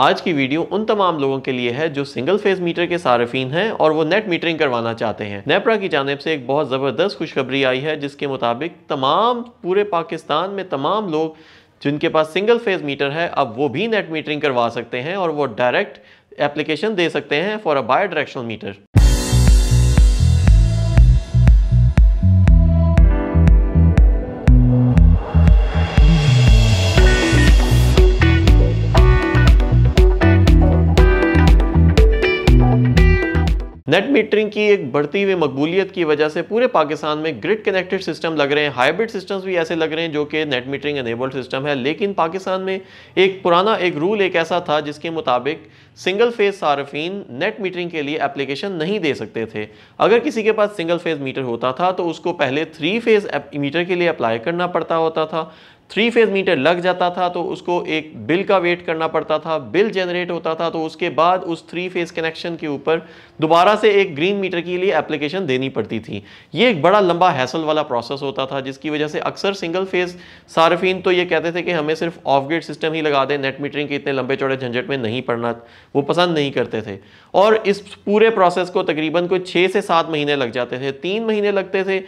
आज की वीडियो उन तमाम लोगों के लिए है जो सिंगल फेज मीटर के सार्फिन हैं और वो नेट मीटरिंग करवाना चाहते हैं नेपरा की जानब से एक बहुत ज़बरदस्त खुशखबरी आई है जिसके मुताबिक तमाम पूरे पाकिस्तान में तमाम लोग जिनके पास सिंगल फेज मीटर है अब वो भी नेट मीटरिंग करवा सकते हैं और वो डायरेक्ट एप्लीकेशन दे सकते हैं for a bidirectional meter net metering की एक बढ़ती हुई मकबूलियत की वजह से पूरे पाकिस्तान में ग्रिड कनेक्टेड सिस्टम लग रहे हैं हाइब्रिड सिस्टम्स भी ऐसे लग रहे हैं जो कि नेट मीटरिंग एनेबल्ड सिस्टम है लेकिन पाकिस्तान में एक पुराना एक रूल एक ऐसा था जिसके मुताबिक सिंगल फेज सार्फिन नेट मीटरिंग के लिए एप्लीकेशन नहीं दे सकते थे अगर किसी के पास सिंगल फेज मीटर होता था तो उसको पहले थ्री फेज मीटर के लिए अप्लाई करना पड़ता होता था थ्री फेज़ मीटर लग जाता था तो उसको एक बिल का वेट करना पड़ता था बिल जनरेट होता था तो उसके बाद उस थ्री फेज़ कनेक्शन के ऊपर दोबारा से एक ग्रीन मीटर के लिए एप्लीकेशन देनी पड़ती थी ये एक बड़ा लंबा हैसल वाला प्रोसेस होता था जिसकी वजह से अक्सर सिंगल फेज़ सार्फिन तो ये कहते थे कि हमें सिर्फ ऑफ ग्रेड सिस्टम ही लगा दें नेट मीटरिंग के इतने लंबे चौड़े झंझट में नहीं पड़ना वो पसंद नहीं करते थे और इस पूरे प्रोसेस को तकरीबन कोई छः से सात महीने लग जाते थे तीन महीने लगते थे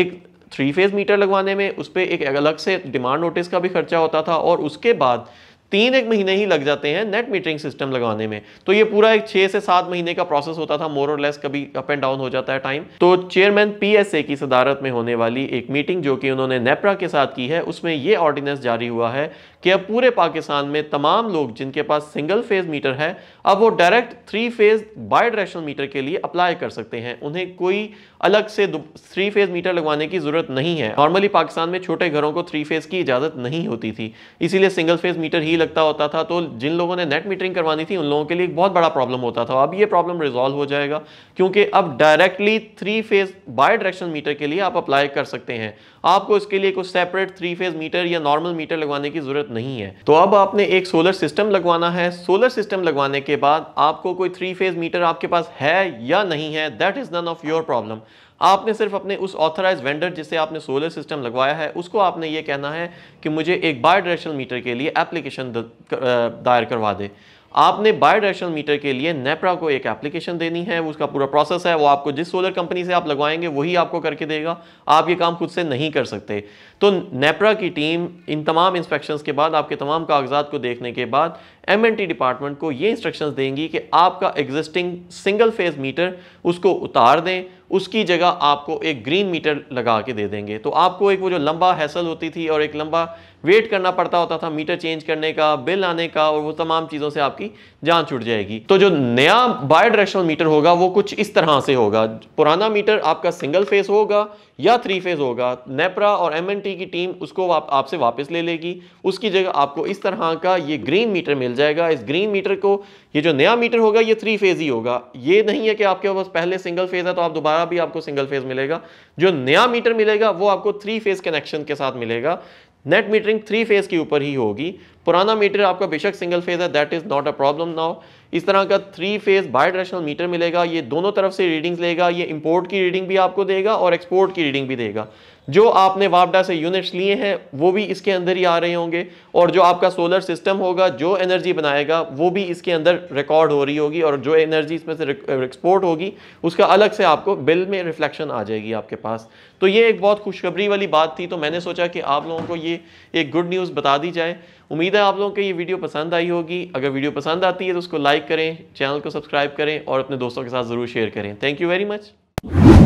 एक थ्री फेज़ मीटर लगवाने में उस पर एक अलग से डिमांड नोटिस का भी खर्चा होता था और उसके बाद तीन एक महीने ही लग जाते हैं नेट मीटरिंग सिस्टम लगाने में तो ये पूरा एक छह से सात महीने का प्रोसेस होता था मोर और लेस कभी अप एंड डाउन हो जाता है टाइम तो चेयरमैन पीएसए की सदारत में होने वाली एक मीटिंग जो कि उन्होंने नेप्रा के साथ की है उसमें ये ऑर्डिनेंस जारी हुआ है कि अब पूरे पाकिस्तान में तमाम लोग जिनके पास सिंगल फेज मीटर है अब वो direct three phase bidirectional meter के लिए अप्लाई कर सकते हैं उन्हें कोई अलग से थ्री फेज मीटर लगवाने की जरूरत नहीं है नॉर्मली पाकिस्तान में छोटे घरों को थ्री फेज की इजाजत नहीं होती थी इसीलिए सिंगल फेज मीटर ही लगता होता था तो जिन लोगों ने नेट मीटरिंग करवानी थी उन लोगों के लिए एक बहुत बड़ा प्रॉब्लम होता था अब ये प्रॉब्लम रिजॉल्व हो जाएगा क्योंकि अब directly three phase bi direction meter के लिए आप अप्लाई कर सकते हैं आपको इसके लिए कुछ सेपरेट थ्री फेज मीटर या नॉर्मल मीटर लगवाने की जरूरत नहीं है तो अब आपने एक सोलर सिस्टम लगवाना है सोलर सिस्टम लगवाने के बाद आपको कोई थ्री फेज मीटर आपके पास है या नहीं है that is none of your problem आपने सिर्फ अपने उस ऑथराइज वेंडर जिसे आपने सोलर सिस्टम लगवाया है उसको आपने ये कहना है कि मुझे एक बायो डायरेक्शनल मीटर के लिए एप्लीकेशन दायर करवा दे आपने बायो डायरेक्शनल मीटर के लिए नेप्रा को एक एप्लीकेशन देनी है उसका पूरा प्रोसेस है वो आपको जिस सोलर कंपनी से आप लगवाएंगे वही आपको करके देगा आप ये काम खुद से नहीं कर सकते तो नेप्रा की टीम इन तमाम इंस्पेक्शंस के बाद आपके तमाम कागजात को देखने के बाद एमएनटी डिपार्टमेंट को ये इंस्ट्रक्शंस देंगी कि आपका एग्जिस्टिंग सिंगल फेज मीटर उसको उतार दें उसकी जगह आपको एक ग्रीन मीटर लगा के दे देंगे तो आपको एक वो जो लंबा हैसल होती थी और एक लंबा वेट करना पड़ता होता था मीटर चेंज करने का बिल आने का और वो तमाम चीज़ों से आपकी जान छूट जाएगी तो जो नया बायोडायरेक्शनल मीटर होगा वो कुछ इस तरह से होगा पुराना मीटर आपका सिंगल फेस होगा या थ्री फेज होगा नेपरा और एम की टीम उसको आप, आपसे वापस ले लेगी उसकी जगह आपको इस तरह का ये ग्रीन मीटर मिल जाएगा इस ग्रीन मीटर को ये जो नया मीटर होगा ये थ्री फेज ही होगा ये नहीं है कि आपके पास पहले सिंगल फेज है तो आप दोबारा भी आपको सिंगल फेज मिलेगा जो नया मीटर मिलेगा वो आपको थ्री फेज कनेक्शन के साथ मिलेगा नेट मीटरिंग थ्री फेज के ऊपर ही होगी पुराना मीटर आपका बेशक सिंगल फेज है that is not a problem now इस तरह का three phase bidirectional meter मिलेगा ये दोनों तरफ से रीडिंग्स लेगा ये इंपोर्ट की रीडिंग भी आपको देगा और एक्सपोर्ट की रीडिंग भी देगा जो आपने वापडा से यूनिट्स लिए हैं वो भी इसके अंदर ही आ रहे होंगे और जो आपका सोलर सिस्टम होगा जो एनर्जी बनाएगा वो भी इसके अंदर रिकॉर्ड हो रही होगी और जो एनर्जी इसमें से एक्सपोर्ट होगी उसका अलग से आपको बिल में रिफ्लेक्शन आ जाएगी आपके पास तो ये एक बहुत खुशखबरी वाली बात थी तो मैंने सोचा कि आप लोगों को ये एक गुड न्यूज़ बता दी जाए उम्मीद है आप लोगों को ये वीडियो पसंद आई होगी अगर वीडियो पसंद आती है तो उसको लाइक करें चैनल को सब्सक्राइब करें और अपने दोस्तों के साथ ज़रूर शेयर करें थैंक यू वेरी मच